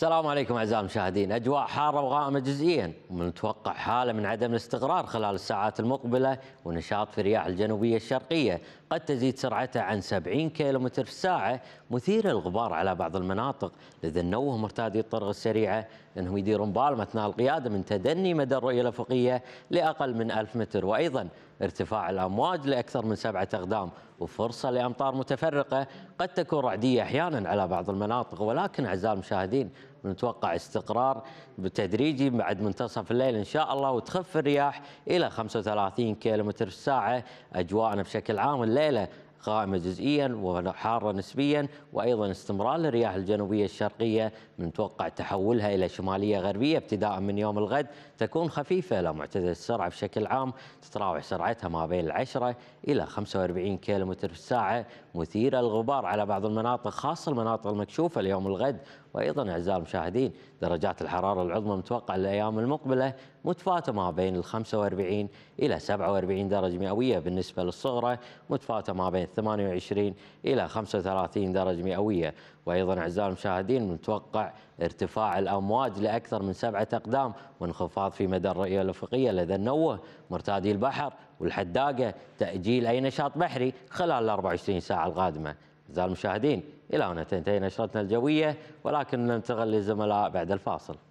السلام عليكم اعزائي المشاهدين، اجواء حاره وغائمه جزئيا، ونتوقع حاله من عدم الاستقرار خلال الساعات المقبله ونشاط في رياح الجنوبيه الشرقيه، قد تزيد سرعتها عن 70 متر في الساعه، مثيره الغبار على بعض المناطق، لذا نوه مرتادي الطرق السريعه انهم يديرون بالهم اثناء القياده من تدني مدى الرؤيه الافقيه لاقل من 1000 متر، وايضا ارتفاع الامواج لاكثر من سبعه اقدام، وفرصه لامطار متفرقه قد تكون رعديه احيانا على بعض المناطق، ولكن اعزائي المشاهدين نتوقع استقرار بتدريجي بعد منتصف الليل ان شاء الله وتخف الرياح الى 35 كيلومتر في الساعه اجواءنا بشكل عام الليله غائمة جزئيا وحارة نسبيا وأيضا استمرار الرياح الجنوبية الشرقية من توقع تحولها إلى شمالية غربية ابتداء من يوم الغد تكون خفيفة لا معتدل السرعة بشكل عام تتراوح سرعتها ما بين العشرة إلى 45 كم في الساعة مثيرة الغبار على بعض المناطق خاصة المناطق المكشوفة اليوم الغد وأيضا أعزائي المشاهدين درجات الحرارة العظمى متوقعة للأيام المقبلة متفاتة ما بين ال 45 إلى 47 درجة مئوية بالنسبة للصغرى متفاتة ما بين 28 إلى 35 درجة مئوية وأيضا أعزائي المشاهدين متوقع ارتفاع الأمواج لأكثر من سبعة أقدام وانخفاض في مدى الرؤية الأفقية لدى النوة مرتادي البحر والحداقة تأجيل أي نشاط بحري خلال ال 24 ساعة القادمة أعزائي المشاهدين إلى هنا تنتهي نشرتنا الجوية ولكن ننتقل للزملاء بعد الفاصل